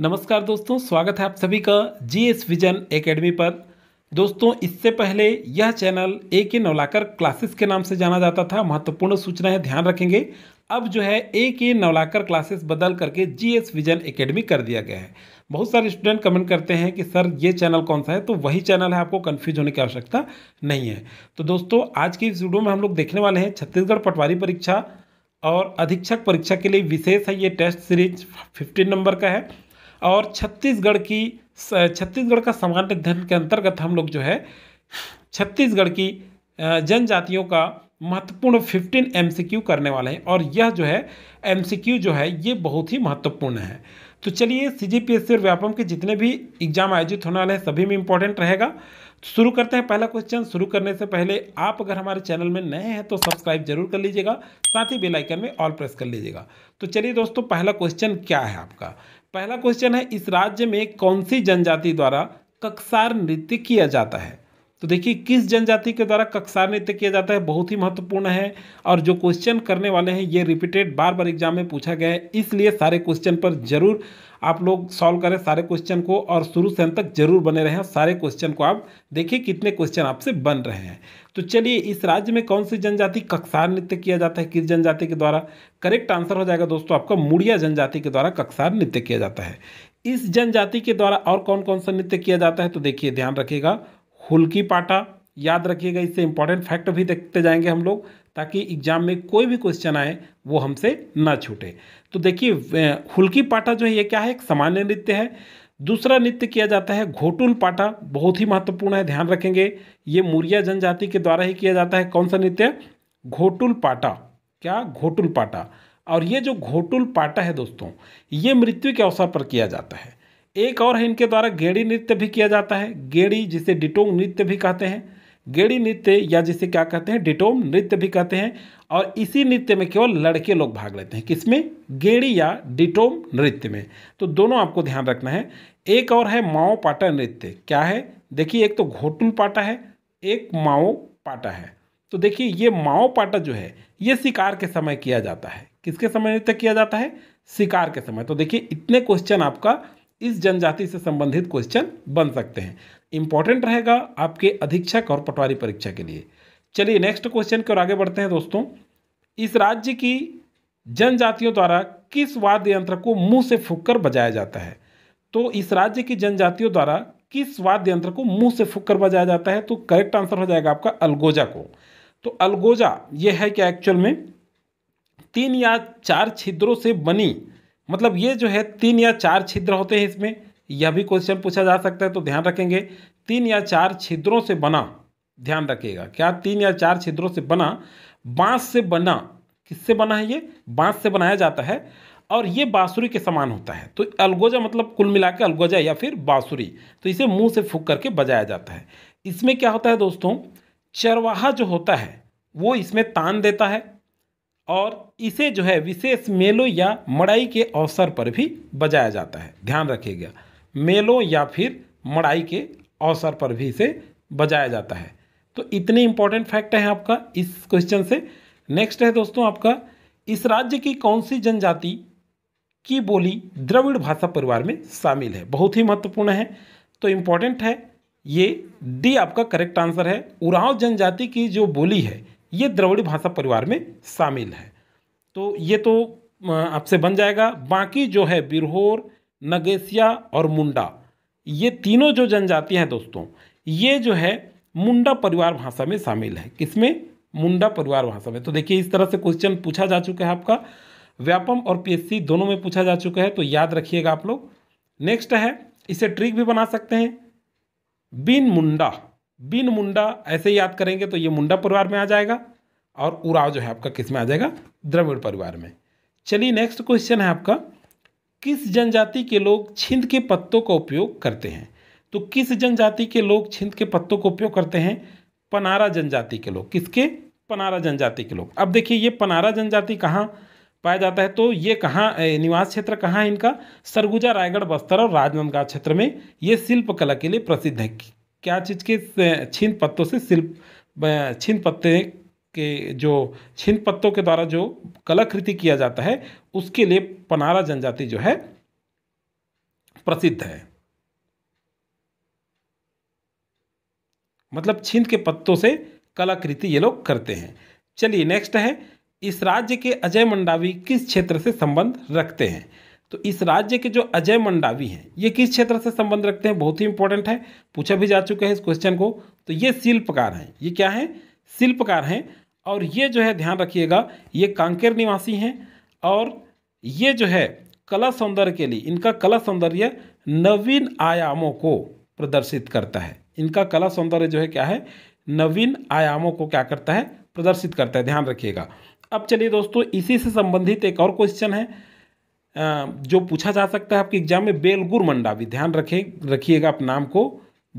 नमस्कार दोस्तों स्वागत है आप सभी का जी एस विजन एकेडमी पर दोस्तों इससे पहले यह चैनल ए के नवलाकर क्लासेस के नाम से जाना जाता था महत्वपूर्ण सूचना है ध्यान रखेंगे अब जो है ए के नवलाकर क्लासेस बदल करके जी एस विजन एकेडमी कर दिया गया है बहुत सारे स्टूडेंट कमेंट करते हैं कि सर ये चैनल कौन सा है तो वही चैनल है आपको कन्फ्यूज होने की आवश्यकता नहीं है तो दोस्तों आज की इस वीडियो में हम लोग देखने वाले हैं छत्तीसगढ़ पटवारी परीक्षा और अधीक्षक परीक्षा के लिए विशेष है ये टेस्ट सीरीज फिफ्टीन नंबर का है और छत्तीसगढ़ की छत्तीसगढ़ का सामान्य अध्ययन के अंतर्गत हम लोग जो है छत्तीसगढ़ की जनजातियों का महत्वपूर्ण 15 एमसीक्यू करने वाले हैं और यह जो है एमसीक्यू जो है ये बहुत ही महत्वपूर्ण है तो चलिए सी जी पी एस सी और व्यापम के जितने भी एग्जाम आयोजित होने वाले हैं सभी में इंपॉर्टेंट रहेगा तो शुरू करते हैं पहला क्वेश्चन शुरू करने से पहले आप अगर हमारे चैनल में नए हैं तो सब्सक्राइब जरूर कर लीजिएगा साथ ही बेल आइकन में ऑल प्रेस कर लीजिएगा तो चलिए दोस्तों पहला क्वेश्चन क्या है आपका पहला क्वेश्चन है इस राज्य में कौन सी जनजाति द्वारा ककसार नृत्य किया जाता है तो देखिए किस जनजाति के द्वारा कक्षा नृत्य किया जाता है बहुत ही महत्वपूर्ण है और जो क्वेश्चन करने वाले हैं ये रिपीटेड बार बार एग्जाम में पूछा गया है इसलिए सारे क्वेश्चन पर जरूर आप लोग सॉल्व करें सारे क्वेश्चन को और शुरू से अंत तक जरूर बने रहें सारे क्वेश्चन को आप देखिए कितने क्वेश्चन आपसे बन रहे हैं तो चलिए इस राज्य में कौन सी जनजाति कक्षार नृत्य किया जाता है किस जनजाति के द्वारा करेक्ट आंसर हो जाएगा दोस्तों आपका मुड़िया जनजाति के द्वारा कक्षार नृत्य किया जाता है इस जनजाति के द्वारा और कौन कौन सा नृत्य किया जाता है तो देखिए ध्यान रखिएगा हुल्की पाटा याद रखिएगा इससे इंपॉर्टेंट फैक्ट भी देखते जाएंगे हम लोग ताकि एग्जाम में कोई भी क्वेश्चन आए वो हमसे ना छूटे तो देखिए हुल्की पाटा जो है ये क्या है एक सामान्य नृत्य है दूसरा नृत्य किया जाता है घोटुल पाटा बहुत ही महत्वपूर्ण है ध्यान रखेंगे ये मुरिया जनजाति के द्वारा ही किया जाता है कौन सा नृत्य घोटुल पाटा क्या घोटुल पाटा और ये जो घोटुल पाटा है दोस्तों ये मृत्यु के अवसर पर किया जाता है एक और है इनके द्वारा गेड़ी नृत्य भी किया जाता है गेड़ी जिसे डिटोंग नृत्य भी कहते हैं गेड़ी नृत्य या जिसे क्या कहते हैं डिटोम नृत्य भी कहते हैं और इसी नृत्य में केवल लड़के लोग भाग लेते हैं किसमें गेड़ी या डिटोम नृत्य में तो दोनों आपको ध्यान रखना है एक और है माओ पाटा नृत्य क्या है देखिए एक तो घोटुल पाटा है एक माओ पाटा है तो देखिए ये माओ पाटा जो है ये शिकार के समय किया जाता है किसके समय नृत्य किया जाता है शिकार के समय तो देखिए इतने क्वेश्चन आपका इस जनजाति से संबंधित क्वेश्चन बन सकते हैं इंपॉर्टेंट रहेगा आपके अधीक्षक और पटवारी परीक्षा के लिए चलिए नेक्स्ट क्वेश्चन की ओर आगे बढ़ते हैं दोस्तों इस राज्य की जनजातियों द्वारा किस वाद्य यंत्र को मुंह से फूक कर बजाया जाता है तो इस राज्य की जनजातियों द्वारा किस वाद्य यंत्र को मुंह से फूक कर बजाया जाता है तो करेक्ट आंसर हो जाएगा आपका अलगोजा को तो अलगोजा यह है क्या एक्चुअल में तीन या चार छिद्रों से बनी मतलब ये जो है तीन या चार छिद्र होते हैं इसमें यह भी क्वेश्चन पूछा जा सकता है तो ध्यान रखेंगे तीन या चार छिद्रों से बना ध्यान रखिएगा क्या तीन या चार छिद्रों से बना बांस से बना किससे बना है ये बांस से बनाया जाता है और ये बाँसुरी के समान होता है तो अलगोजा मतलब कुल मिला के अलगोजा या फिर बाँसुरी तो इसे मुंह से फूक करके बजाया जाता है इसमें क्या होता है दोस्तों चरवाहा जो होता है वो इसमें तान देता है और इसे जो है विशेष मेलों या मड़ाई के अवसर पर भी बजाया जाता है ध्यान रखिएगा मेलों या फिर मड़ाई के अवसर पर भी इसे बजाया जाता है तो इतने इंपॉर्टेंट फैक्ट है आपका इस क्वेश्चन से नेक्स्ट है दोस्तों आपका इस राज्य की कौन सी जनजाति की बोली द्रविड़ भाषा परिवार में शामिल है बहुत ही महत्वपूर्ण है तो इम्पॉर्टेंट है ये डी आपका करेक्ट आंसर है उरांव जनजाति की जो बोली है ये द्रविड़ भाषा परिवार में शामिल है तो ये तो आपसे बन जाएगा बाकी जो है बिरहोर नगेसिया और मुंडा ये तीनों जो जनजातियाँ हैं दोस्तों ये जो है मुंडा परिवार भाषा में शामिल है किसमें मुंडा परिवार भाषा में तो देखिए इस तरह से क्वेश्चन पूछा जा चुका है आपका व्यापम और पीएससी दोनों में पूछा जा चुका है तो याद रखिएगा आप लोग नेक्स्ट है इसे ट्रिक भी बना सकते हैं बिन मुंडा बिन मुंडा ऐसे याद करेंगे तो ये मुंडा परिवार में आ जाएगा और उराव जो है आपका किस में आ जाएगा द्रविड़ परिवार में चलिए नेक्स्ट क्वेश्चन है आपका किस जनजाति के लोग छिंद के पत्तों का उपयोग करते हैं तो किस जनजाति के लोग छिंद के पत्तों का उपयोग करते हैं पनारा जनजाति के लोग किसके पनारा जनजाति के लोग अब देखिए ये पनारा जनजाति कहाँ पाया जाता है तो ये कहाँ निवास क्षेत्र कहाँ है इनका सरगुजा रायगढ़ बस्तर और राजनांदगांव क्षेत्र में ये शिल्प कला के लिए प्रसिद्ध है क्या चीज़ के छिंद पत्तों से शिल्प छिंद पत्ते के जो छिन्न पत्तों के द्वारा जो कलाकृति किया जाता है उसके लिए पनारा जनजाति जो है प्रसिद्ध है मतलब छिंद के पत्तों से कलाकृति ये लोग करते हैं चलिए नेक्स्ट है इस राज्य के अजय मंडावी किस क्षेत्र से संबंध रखते हैं तो इस राज्य के जो अजय मंडावी हैं ये किस क्षेत्र से संबंध रखते हैं बहुत ही इंपॉर्टेंट है पूछा भी जा चुका है इस क्वेश्चन को तो ये शिल्पकार हैं ये क्या हैं शिल्पकार हैं और ये जो है ध्यान रखिएगा ये कांकेर निवासी हैं और ये जो है कला सौंदर्य के लिए इनका कला सौंदर्य नवीन आयामों को प्रदर्शित करता है इनका कला सौंदर्य जो है क्या है नवीन आयामों को क्या करता है प्रदर्शित करता है ध्यान रखिएगा अब चलिए दोस्तों इसी से संबंधित एक और क्वेश्चन है जो पूछा जा सकता है आपके एग्जाम में बेलगुर मंडावी ध्यान रखें रखिएगा आप नाम को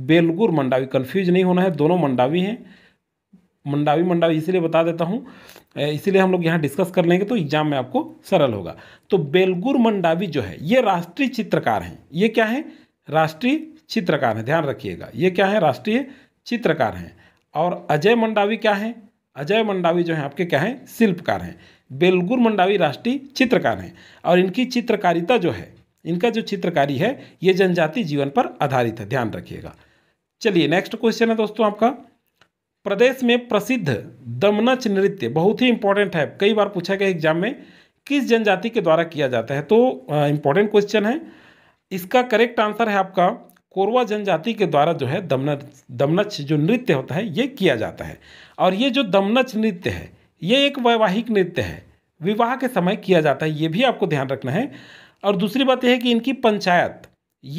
बेलगुर मंडावी कन्फ्यूज नहीं होना है दोनों मंडावी हैं मंडावी मंडावी इसीलिए बता देता हूँ इसीलिए हम लोग यहाँ डिस्कस कर लेंगे तो एग्जाम में आपको सरल होगा तो बेलगुर मंडावी जो है ये राष्ट्रीय चित्रकार हैं ये क्या है राष्ट्रीय चित्रकार हैं ध्यान रखिएगा ये क्या है राष्ट्रीय चित्रकार हैं और अजय मंडावी क्या है अजय मंडावी जो है आपके क्या हैं शिल्पकार हैं बेलगुर मंडावी राष्ट्रीय चित्रकार हैं और इनकी चित्रकारिता जो है इनका जो चित्रकारी है ये जनजाति जीवन पर आधारित है ध्यान रखिएगा चलिए नेक्स्ट क्वेश्चन है दोस्तों आपका प्रदेश में प्रसिद्ध दमनच नृत्य बहुत ही इंपॉर्टेंट है कई बार पूछा गया एग्जाम में किस जनजाति के द्वारा किया जाता है तो इम्पोर्टेंट क्वेश्चन है इसका करेक्ट आंसर है आपका कोरवा जनजाति के द्वारा जो है दमन दमनच जो नृत्य होता है ये किया जाता है और ये जो दमनच नृत्य है ये एक वैवाहिक नृत्य है विवाह के समय किया जाता है ये भी आपको ध्यान रखना है और दूसरी बात यह है कि इनकी पंचायत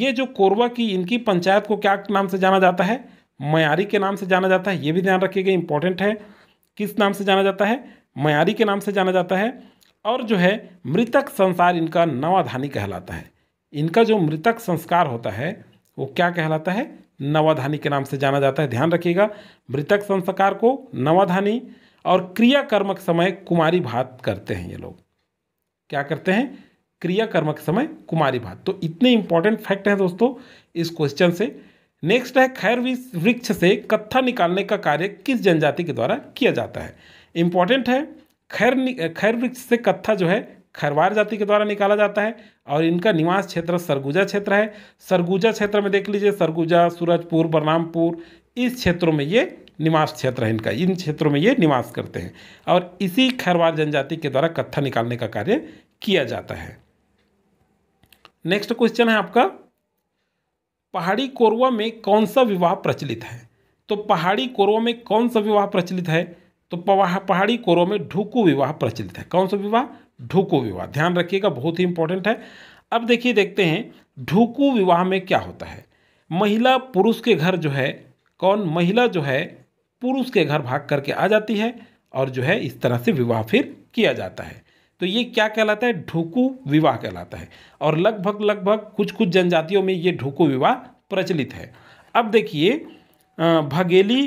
ये जो कोरवा की इनकी पंचायत को क्या नाम से जाना जाता है मयारी के नाम से जाना जाता है ये भी ध्यान रखिएगा इंपॉर्टेंट है किस नाम से जाना जाता है मयारी के नाम से जाना जाता है और जो है मृतक संसार इनका नवाधानी कहलाता है इनका जो मृतक संस्कार होता है वो क्या कहलाता है नवाधानी के नाम से जाना जाता है ध्यान रखिएगा मृतक संस्कार को नवाधानी और क्रियाकर्म के समय कुमारी भात करते हैं ये लोग क्या करते हैं क्रियाकर्म के समय कुमारी भात तो इतने इंपॉर्टेंट फैक्ट हैं दोस्तों इस क्वेश्चन से नेक्स्ट है खैर वृक्ष से कत्था निकालने का कार्य किस जनजाति के द्वारा किया जाता है इंपॉर्टेंट है खैर खैर वृक्ष से कत्था जो है खरवार जाति के द्वारा निकाला जाता है और इनका निवास क्षेत्र सरगुजा क्षेत्र है सरगुजा क्षेत्र में देख लीजिए सरगुजा सूरजपुर बलरामपुर इस क्षेत्रों में ये निवास क्षेत्र है इनका इन क्षेत्रों में ये निवास करते हैं और इसी खैरवार जनजाति के द्वारा कत्था निकालने का कार्य किया जाता है नेक्स्ट क्वेश्चन है आपका पहाड़ी कोरवा में कौन सा विवाह प्रचलित है तो पहाड़ी कोरवा में कौन सा विवाह प्रचलित है तो पहाड़ी कोरवा में ढूकू विवाह प्रचलित है कौन सा विवाह ढूकू विवाह ध्यान रखिएगा बहुत ही इंपॉर्टेंट है अब देखिए देखते हैं ढूकू विवाह में क्या होता है महिला पुरुष के घर जो है कौन महिला जो है पुरुष के घर भाग करके आ जाती है और जो है इस तरह से विवाह फिर किया जाता है तो ये क्या कहलाता है ढोकू विवाह कहलाता है और लगभग लगभग कुछ कुछ जनजातियों में ये ढोकू विवाह प्रचलित है अब देखिए भगेली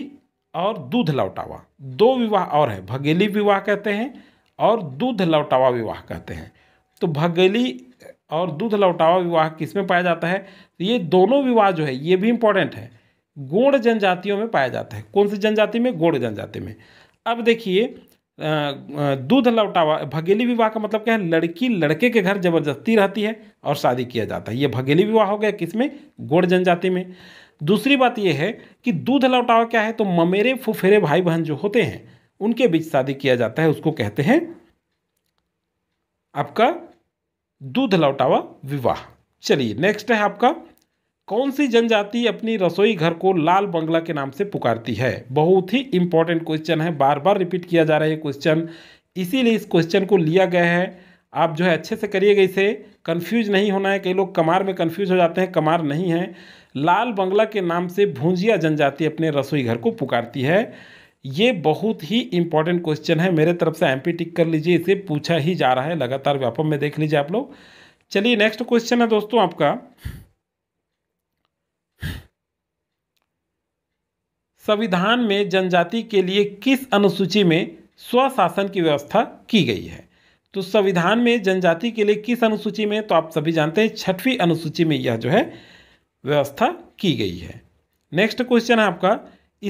और दूध लौटावा दो विवाह और है भगेली विवाह कहते हैं और दूध लौटावा विवाह कहते हैं तो भगेली और दूध लौटावा विवाह किस में पाया जाता है तो ये दोनों विवाह जो है ये भी इम्पोर्टेंट है गोड़ जनजातियों में पाया जाता है कौन सी जनजाति में गोड़ जनजाति में अब देखिए दूध लौटावा भगेली विवाह का मतलब क्या है लड़की लड़के के घर जबरदस्ती रहती है और शादी किया जाता है ये भगेली विवाह हो गया किसमें गोड़ जनजाति में दूसरी बात यह है कि दूध लौटावा क्या है तो ममेरे फुफेरे भाई बहन जो होते हैं उनके बीच शादी किया जाता है उसको कहते हैं आपका दूध लौटावा विवाह चलिए नेक्स्ट है आपका कौन सी जनजाति अपनी रसोई घर को लाल बंगला के नाम से पुकारती है बहुत ही इंपॉर्टेंट क्वेश्चन है बार बार रिपीट किया जा रहा है क्वेश्चन इसीलिए इस क्वेश्चन को लिया गया है आप जो है अच्छे से करिएगा इसे कंफ्यूज नहीं होना है कई लोग कमार में कंफ्यूज हो जाते हैं कमार नहीं है लाल बंगला के नाम से भूंजिया जनजाति अपने रसोई घर को पुकारती है ये बहुत ही इंपॉर्टेंट क्वेश्चन है मेरे तरफ से एम टिक कर लीजिए इसे पूछा ही जा रहा है लगातार व्यापक में देख लीजिए आप लोग चलिए नेक्स्ट क्वेश्चन है दोस्तों आपका संविधान में जनजाति के लिए किस अनुसूची में स्वशासन की व्यवस्था की गई है तो संविधान में जनजाति के लिए किस अनुसूची में तो आप सभी जानते हैं छठवीं अनुसूची में यह जो है व्यवस्था की गई है नेक्स्ट क्वेश्चन है आपका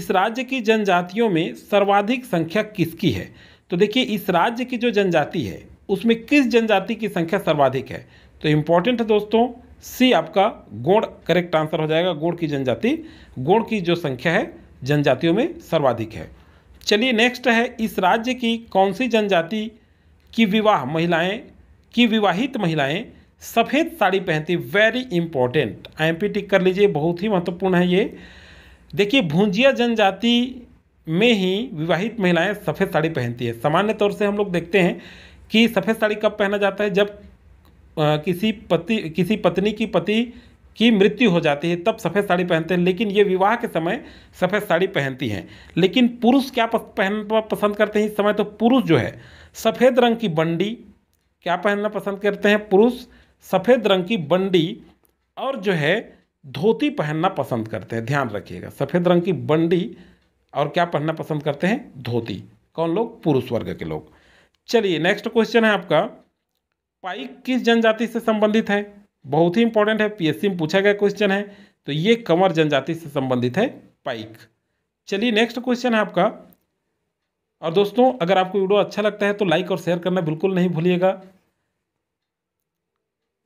इस राज्य की जनजातियों में सर्वाधिक संख्या किसकी है तो देखिए इस राज्य की जो जनजाति है उसमें किस जनजाति की संख्या सर्वाधिक है तो इम्पोर्टेंट है दोस्तों सी आपका गोड़ करेक्ट आंसर हो जाएगा गोड़ की जनजाति गोड़ की जो संख्या है जनजातियों में सर्वाधिक है चलिए नेक्स्ट है इस राज्य की कौन सी जनजाति की विवाह महिलाएं की विवाहित महिलाएं सफ़ेद साड़ी पहनती वेरी इंपॉर्टेंट आई टिक कर लीजिए बहुत ही महत्वपूर्ण है ये देखिए भूंजिया जनजाति में ही विवाहित महिलाएं सफ़ेद साड़ी पहनती है सामान्य तौर से हम लोग देखते हैं कि सफ़ेद साड़ी कब पहना जाता है जब आ, किसी पति किसी पत्नी की पति की मृत्यु हो जाती है तब सफ़ेद साड़ी पहनते हैं लेकिन ये विवाह के समय सफ़ेद साड़ी पहनती हैं लेकिन पुरुष क्या पहनना पसंद करते हैं इस समय तो पुरुष जो है सफ़ेद रंग की बंडी क्या पहनना पसंद करते हैं पुरुष सफ़ेद रंग की बंडी और जो है धोती पहनना पसंद करते हैं ध्यान रखिएगा सफ़ेद रंग की बंडी और क्या पहनना पसंद करते हैं धोती कौन लोग पुरुष वर्ग के लोग चलिए नेक्स्ट क्वेश्चन है आपका पाइक किस जनजाति से संबंधित है बहुत ही इंपॉर्टेंट है पीएससी में पूछा गया क्वेश्चन है तो ये कंवर जनजाति से संबंधित है पाइक चलिए नेक्स्ट क्वेश्चन है आपका और दोस्तों अगर आपको वीडियो अच्छा लगता है तो लाइक और शेयर करना बिल्कुल नहीं भूलिएगा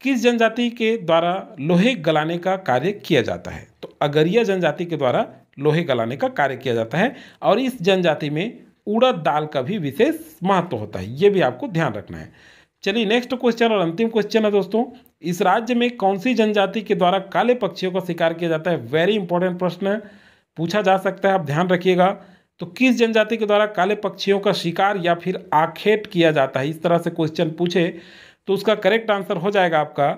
किस जनजाति के द्वारा लोहे गलाने का कार्य किया जाता है तो अगरिया जनजाति के द्वारा लोहे गलाने का कार्य किया जाता है और इस जनजाति में उड़द दाल का भी विशेष महत्व होता है ये भी आपको ध्यान रखना है चलिए नेक्स्ट क्वेश्चन और अंतिम क्वेश्चन है दोस्तों इस राज्य में कौन सी जनजाति के द्वारा काले पक्षियों का शिकार किया जाता है वेरी इंपॉर्टेंट प्रश्न है पूछा जा सकता है आप ध्यान रखिएगा तो किस जनजाति के द्वारा काले पक्षियों का शिकार या फिर आखेट किया जाता है इस तरह से क्वेश्चन पूछे तो उसका करेक्ट आंसर हो जाएगा आपका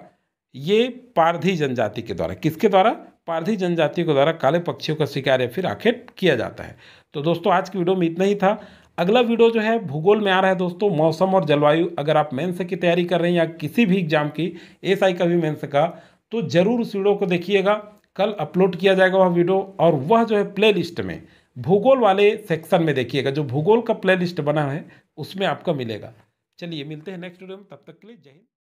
ये पारधी जनजाति के द्वारा किसके द्वारा पारधी जनजाति के द्वारा काले पक्षियों का शिकार या फिर आखेट किया जाता है तो दोस्तों आज की वीडियो में इतना ही था अगला वीडियो जो है भूगोल में आ रहा है दोस्तों मौसम और जलवायु अगर आप मेन्स की तैयारी कर रहे हैं या किसी भी एग्जाम की एस का भी मेन्स का तो ज़रूर उस वीडियो को देखिएगा कल अपलोड किया जाएगा वह वीडियो और वह जो है प्ले लिस्ट में भूगोल वाले सेक्शन में देखिएगा जो भूगोल का प्ले लिस्ट बना है उसमें आपका मिलेगा चलिए मिलते हैं नेक्स्ट वीडियो में तब तक के लिए जय हिंद